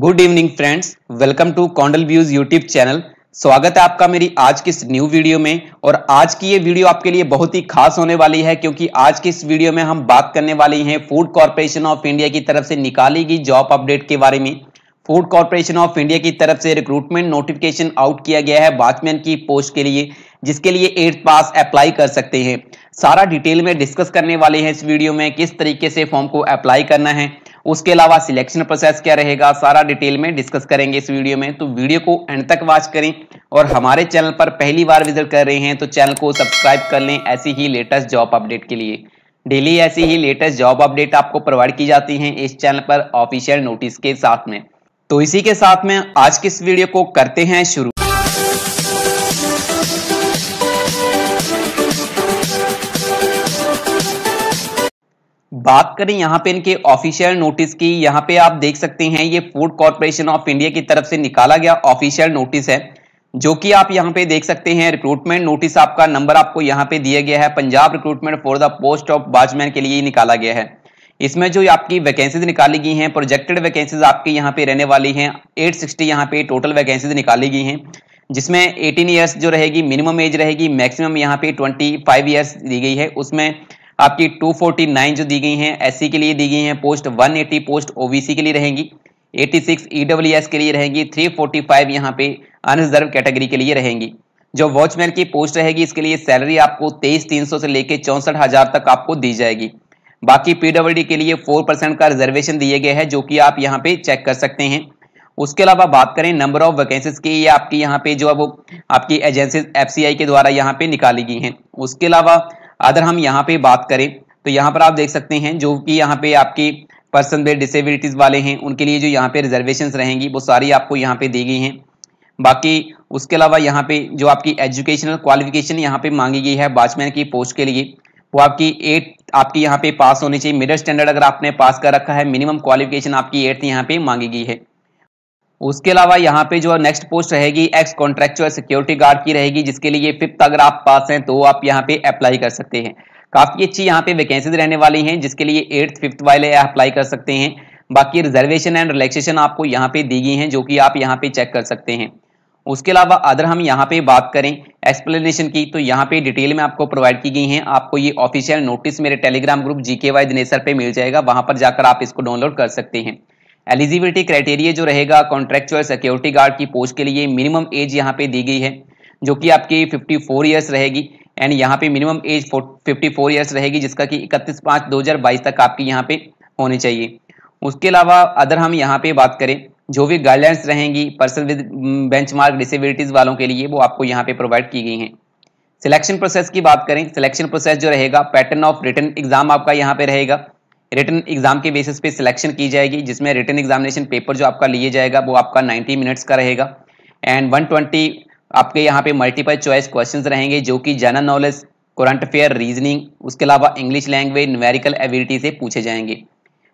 good evening friends welcome to कॉन्डल views YouTube channel स्वागत है आपका मेरी आज की इस न्यू वीडियो में और आज की ये वीडियो आपके लिए बहुत ही खास होने वाली है क्योंकि आज की इस वीडियो में हम बात करने वाले हैं फूड कॉरपोरेशन ऑफ इंडिया की तरफ से निकाली गई जॉब अपडेट के बारे में फूड कॉरपोरेशन ऑफ इंडिया की तरफ से रिक्रूटमेंट नोटिफिकेशन आउट किया गया है वाचमैन की पोस्ट के लिए जिसके लिए एट्थ पास अप्लाई कर सकते हैं सारा डिटेल में डिस्कस करने वाले हैं इस वीडियो में किस तरीके से फॉर्म को अप्लाई करना है उसके अलावा सिलेक्शन प्रोसेस क्या रहेगा सारा डिटेल में डिस्कस करेंगे इस वीडियो में तो वीडियो को एंड तक वॉच करें और हमारे चैनल पर पहली बार विजिट कर रहे हैं तो चैनल को सब्सक्राइब कर लें ऐसी ही लेटेस्ट जॉब अपडेट के लिए डेली ऐसी ही लेटेस्ट जॉब अपडेट आपको प्रोवाइड की जाती है इस चैनल पर ऑफिशियल नोटिस के साथ में तो इसी के साथ में आज की इस वीडियो को करते हैं शुरू बात करें यहाँ पे इनके ऑफिशियल नोटिस की यहाँ पे आप देख सकते हैं ये फूड कॉर्पोरेशन ऑफ इंडिया की तरफ से निकाला गया ऑफिशियल नोटिस है जो कि आप यहाँ पे देख सकते हैं रिक्रूटमेंट नोटिस आपका नंबर आपको यहाँ पे दिया गया है Punjab recruitment for the post of watchman के लिए निकाला गया है इसमें जो आपकी वैकेंसीज निकाली गई हैं प्रोजेक्टेड वैकेंसीज आपके यहाँ पे रहने वाली हैं 860 सिक्सटी यहाँ पे टोटल वैकेंसीज निकाली गई हैं जिसमें 18 इयर्स जो रहेगी मिनिमम एज रहेगी मैक्सिमम यहाँ पे 25 फाइव दी गई है उसमें आपकी 249 जो दी गई हैं एससी के लिए दी गई हैं पोस्ट 180 पोस्ट ओबीसी के लिए रहेंगी 86 सिक्स ईडब्ल्यूएस के लिए रहेंगी 345 फोर्टी यहाँ पे अनरिजर्व कैटेगरी के लिए रहेंगी जो वॉचमैन की पोस्ट रहेगी इसके लिए सैलरी आपको तेईस तीन से लेकर चौंसठ हजार तक आपको दी जाएगी बाकी पीडब्ल्यू के लिए फोर का रिजर्वेशन दिए गए हैं जो कि आप यहाँ पे चेक कर सकते हैं उसके अलावा बात करें नंबर ऑफ वैकेंसीज की ये आपकी यहाँ पे जो अब आपकी एजेंसीज एफसीआई के द्वारा यहाँ पे निकाली गई हैं उसके अलावा अगर हम यहाँ पे बात करें तो यहाँ पर आप देख सकते हैं जो कि यहाँ पे आपकी पर्सन विद डिसेबिलिटीज़ वाले हैं उनके लिए जो यहाँ पे रिजर्वेशन रहेंगी वो सारी आपको यहाँ पे दी गई हैं बाकी उसके अलावा यहाँ पे जो आपकी एजुकेशनल क्वालिफिकेशन यहाँ पे मांगी गई है बाचमैन की पोस्ट के लिए वो आपकी एट आपकी यहाँ पे पास होनी चाहिए मिडल स्टैंडर्ड अगर आपने पास कर रखा है मिनिमम क्वालिफिकेशन आपकी एट्थ यहाँ पे मांगी गई है उसके अलावा यहाँ पे जो नेक्स्ट पोस्ट रहेगी एक्स कॉन्ट्रेक्चुअल सिक्योरिटी गार्ड की रहेगी जिसके लिए फिफ्थ अगर आप पास हैं तो आप यहाँ पे अप्लाई कर सकते हैं काफ़ी अच्छी यहाँ पे वैकेंसीज रहने वाली हैं जिसके लिए एट्थ फिफ्थ वाले अप्लाई कर सकते हैं बाकी रिजर्वेशन एंड रिलैक्सेशन आपको यहाँ पे दी गई हैं जो कि आप यहाँ पे चेक कर सकते हैं उसके अलावा अदर हम यहाँ पे बात करें एक्सप्लेनेशन की तो यहाँ पे डिटेल में आपको प्रोवाइड की गई हैं आपको ये ऑफिशियल नोटिस मेरे Telegram group G K Y दिनेसर पर मिल जाएगा वहाँ पर जाकर आप इसको डाउनलोड कर सकते हैं एलिजिबिलिटी क्राइटेरिया जो रहेगा कॉन्ट्रेक्चुअल सिक्योरिटी गार्ड की पोस्ट के लिए मिनिमम एज यहाँ पे दी गई है जो कि आपकी 54 फोर ईयर्स रहेगी एंड यहाँ पे मिनिमम एज 54 फोर ईयर्स रहेगी जिसका कि इकतीस पाँच 2022 तक आपकी यहाँ पे होनी चाहिए उसके अलावा अदर हम यहाँ पे बात करें जो भी गाइडलाइंस रहेंगी person with benchmark disabilities वालों के लिए वो आपको यहाँ पे प्रोवाइड की गई हैं सिलेक्शन प्रोसेस की बात करें सिलेक्शन प्रोसेस जो रहेगा पैटर्न ऑफ रिटर्न एग्जाम आपका यहाँ पे रहेगा रिटर्न एग्जाम के बेसिस पे सिलेक्शन की जाएगी जिसमें रिटर्न एग्जामिनेशन पेपर जो आपका लिए जाएगा वो आपका 90 मिनट्स का रहेगा एंड 120 आपके यहाँ पे मल्टीपल चॉइस क्वेश्चंस रहेंगे जो कि general knowledge current affair reasoning उसके अलावा इंग्लिश लैंग्वेज न्यूमेरिकल एबिलिटी से पूछे जाएंगे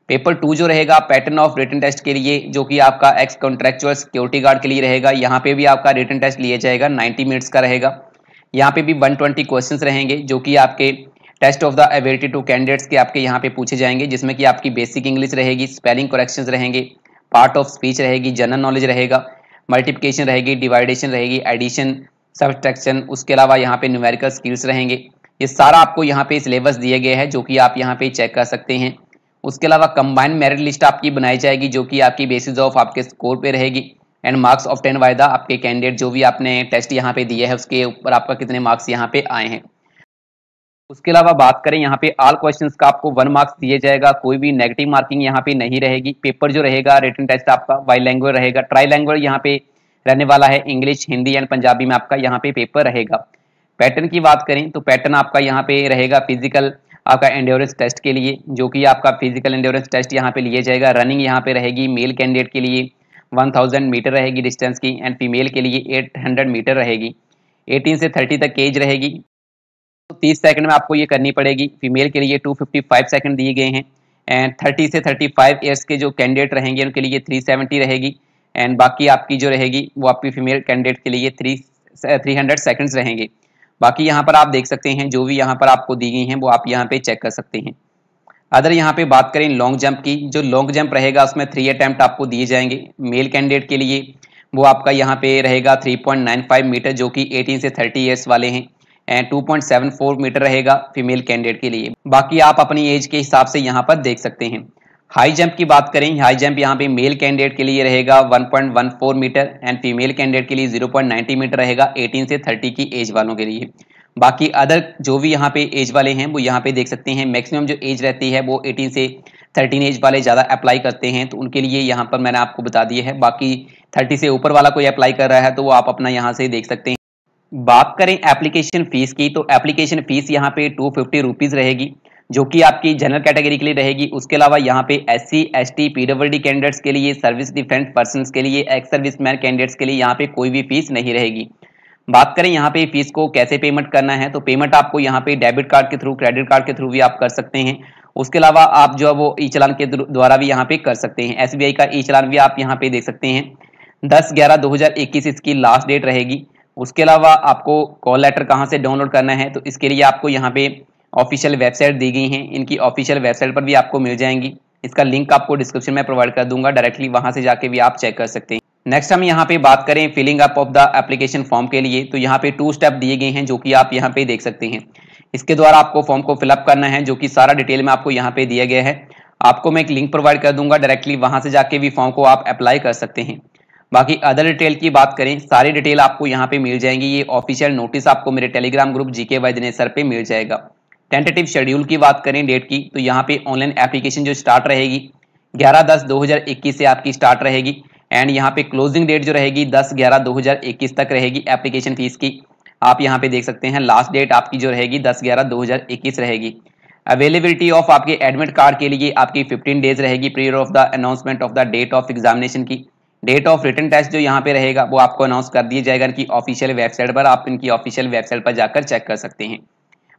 पेपर टू जो रहेगा पैटर्न ऑफ रिटर्न टेस्ट के लिए जो कि आपका एक्स कॉन्ट्रेक्चुअल सिक्योरिटी गार्ड के लिए रहेगा यहाँ पे भी आपका रिटर्न टेस्ट लिया जाएगा नाइन्टी मिनट्स का रहेगा यहाँ पे भी 120 क्वेश्चंस रहेंगे जो कि आपके test of the ability to candidates के आपके यहाँ पे पूछे जाएंगे जिसमें कि आपकी बेसिक इंग्लिश रहेगी स्पेलिंग करेक्शन रहेंगे पार्ट ऑफ स्पीच रहेगी जनरल नॉलेज रहेगा मल्टीप्लीकेशन रहेगी डिवाइडेशन रहेगी एडिशन सब्सट्रैक्शन उसके अलावा यहाँ पे न्यूमेरिकल स्किल्स रहेंगे ये सारा आपको यहाँ पे सिलेबस दिए गए हैं जो कि आप यहाँ पे चेक कर सकते हैं उसके अलावा कंबाइंड मेरिट लिस्ट आपकी बनाई जाएगी जो कि आपकी बेसिस ऑफ आपके स्कोर पे रहेगी एंड मार्क्स ऑफ टेन वायदा आपके कैंडिडेट जो भी आपने टेस्ट यहाँ पे दिए है उसके ऊपर आपका कितने मार्क्स यहाँ पे आए हैं उसके अलावा बात करें यहाँ पे ऑल क्वेश्चंस का आपको वन मार्क्स दिए जाएगा कोई भी नेगेटिव मार्किंग यहाँ पे नहीं रहेगी पेपर जो रहेगा रिटर्न टेस्ट आपका वाई लैंग्वेज रहेगा ट्राई लैंग्वेज यहाँ पे रहने वाला है इंग्लिश हिंदी एंड पंजाबी में आपका यहाँ पे पेपर रहेगा पैटर्न की बात करें तो पैटर्न आपका यहाँ पे रहेगा फिजिकल आपका एंडोरेंस टेस्ट के लिए जो कि आपका फिजिकल एंडोरेंस टेस्ट यहाँ पे लिए जाएगा रनिंग यहाँ पे रहेगी मेल कैंडिडेट के लिए थाउजेंड मीटर रहेगी डिस्टेंस की एंड फीमेल के लिए हंड्रेड मीटर रहेगी एटीन से थर्टी तक एज रहेगी 30 सेकंड में आपको ये करनी पड़ेगी फीमेल के लिए 255 सेकंड दिए गए हैं एंड 30 से 35 फाइव ईयर्स के जो कैंडिडेट रहेंगे उनके लिए 370 रहेगी एंड बाकी आपकी जो रहेगी वो आपकी फीमेल कैंडिडेट के लिए थ्री थ्री हंड्रेड सेकेंड्स रहेंगे बाकी यहाँ पर आप देख सकते हैं जो भी यहाँ पर आपको दी गई हैं वो आप यहाँ पर चेक कर सकते हैं अदर यहाँ पे बात करें लॉन्ग जंप की जो लॉन्ग जंप रहेगा उसमें थ्री अटैम्प्ट आपको दिए जाएंगे मेल कैंडिडेट के लिए वो आपका यहाँ पे रहेगा थ्री मीटर जो कि एटीन से थर्टी ईयर्स वाले हैं एंड 2.74 मीटर रहेगा फीमेल कैंडिडेट के लिए बाकी आप अपनी एज के हिसाब से यहाँ पर देख सकते हैं हाई जंप की बात करें हाई जंप यहाँ पे मेल कैंडिडेट के लिए रहेगा 1.14 मीटर एंड फीमेल कैंडिडेट के लिए 0.90 मीटर रहेगा 18 से 30 की एज वालों के लिए बाकी अदर जो भी यहाँ पे एज वाले हैं वो यहाँ पे देख सकते हैं मैक्सिमम जो एज रहती है वो 18 से 13 एज वाले ज़्यादा अप्लाई करते हैं तो उनके लिए यहाँ पर मैंने आपको बता दिया है बाकी थर्टी से ऊपर वाला कोई अप्लाई कर रहा है तो वो आप अपना यहाँ से देख सकते हैं बात करें एप्लीकेशन फीस की तो एप्लीकेशन फीस यहाँ पे टू फिफ्टी रुपीज़ रहेगी जो कि आपकी जनरल कैटेगरी के लिए रहेगी उसके अलावा यहाँ पे S C S T P W D candidates के लिए सर्विस डिफेंस पर्सन के लिए एक्स सर्विस मैन कैंडिडेट्स के लिए यहाँ पे कोई भी फीस नहीं रहेगी बात करें यहाँ पे फीस को कैसे पेमेंट करना है तो पेमेंट आपको यहाँ पे डेबिट कार्ड के थ्रू क्रेडिट कार्ड के थ्रू भी आप कर सकते हैं उसके अलावा आप जो है वो ई चलान के द्वारा भी यहाँ पे कर सकते हैं एस का ई चलान भी आप यहाँ पे देख सकते हैं दस ग्यारह दो इसकी लास्ट डेट रहेगी उसके अलावा आपको कॉल लेटर कहाँ से डाउनलोड करना है तो इसके लिए आपको यहाँ पे ऑफिशियल वेबसाइट दी गई हैं इनकी ऑफिशियल वेबसाइट पर भी आपको मिल जाएंगी इसका लिंक आपको डिस्क्रिप्शन में प्रोवाइड कर दूंगा डायरेक्टली वहाँ से जाके भी आप चेक कर सकते हैं नेक्स्ट हम यहाँ पे बात करें filling up of the application form के लिए तो यहाँ पे टू स्टेप दिए गए हैं जो कि आप यहाँ पे देख सकते हैं इसके द्वारा आपको फॉर्म को फिलअप करना है जो कि सारा डिटेल में आपको यहाँ पे दिया गया है आपको मैं एक लिंक प्रोवाइड कर दूंगा डायरेक्टली वहाँ से जाके भी फॉर्म को आप अप्लाई कर सकते हैं बाकी अदर डिटेल की बात करें सारी डिटेल आपको यहाँ पे मिल जाएंगी ये ऑफिशियल नोटिस आपको मेरे टेलीग्राम ग्रुप जीके वाई दिनेसर पे मिल जाएगा टेंटेटिव शेड्यूल की बात करें डेट की तो यहाँ पे ऑनलाइन एप्लीकेशन जो स्टार्ट रहेगी 11 दस 2021 से आपकी स्टार्ट रहेगी एंड यहाँ पे क्लोजिंग डेट जो रहेगी 10 हजार 2021 तक रहेगी एप्लीकेशन फीस की आप यहाँ पे देख सकते हैं लास्ट डेट आपकी जो रहेगी 10 हजार 2021 रहेगी अवेलेबिलिटी ऑफ आपके एडमिट कार्ड के लिए आपकी 15 डेज रहेगी period of the announcement of the date of examination की डेट ऑफ रिटर्न टेस्ट जो यहाँ पे रहेगा वो आपको अनाउंस कर दिया जाएगा इनकी ऑफिशियल वेबसाइट पर आप इनकी ऑफिशियल वेबसाइट पर जाकर चेक कर सकते हैं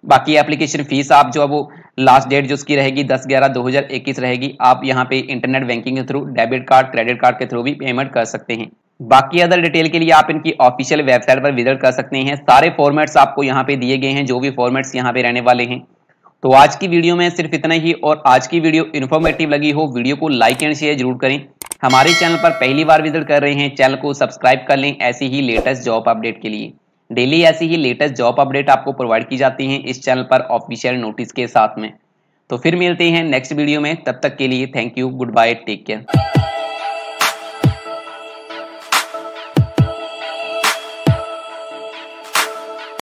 बाकी एप्लीकेशन फीस आप जो है वो लास्ट डेट जो उसकी रहेगी दस ग्यारह दो हज़ार इक्कीस रहेगी आप यहाँ पे इंटरनेट बैंकिंग के through debit card credit card के थ्रू भी पेमेंट कर सकते हैं बाकी अदर डिटेल के लिए आप इनकी ऑफिशियल वेबसाइट पर विजिट कर सकते हैं सारे फॉर्मेट्स आपको यहाँ पे दिए गए हैं जो भी फॉर्मेट्स यहाँ पे रहने वाले हैं तो आज की वीडियो में सिर्फ इतना ही और आज की वीडियो इन्फॉर्मेटिव लगी हो वीडियो को लाइक एंड शेयर जरूर करें हमारे चैनल पर पहली बार विजिट कर रहे हैं चैनल को सब्सक्राइब कर लें ऐसी ही लेटेस्ट जॉब अपडेट के लिए डेली ऐसी ही लेटेस्ट जॉब अपडेट आपको प्रोवाइड की जाती हैं इस चैनल पर ऑफिशियल नोटिस के साथ में तो फिर मिलते हैं नेक्स्ट वीडियो में तब तक के लिए thank you good bye take care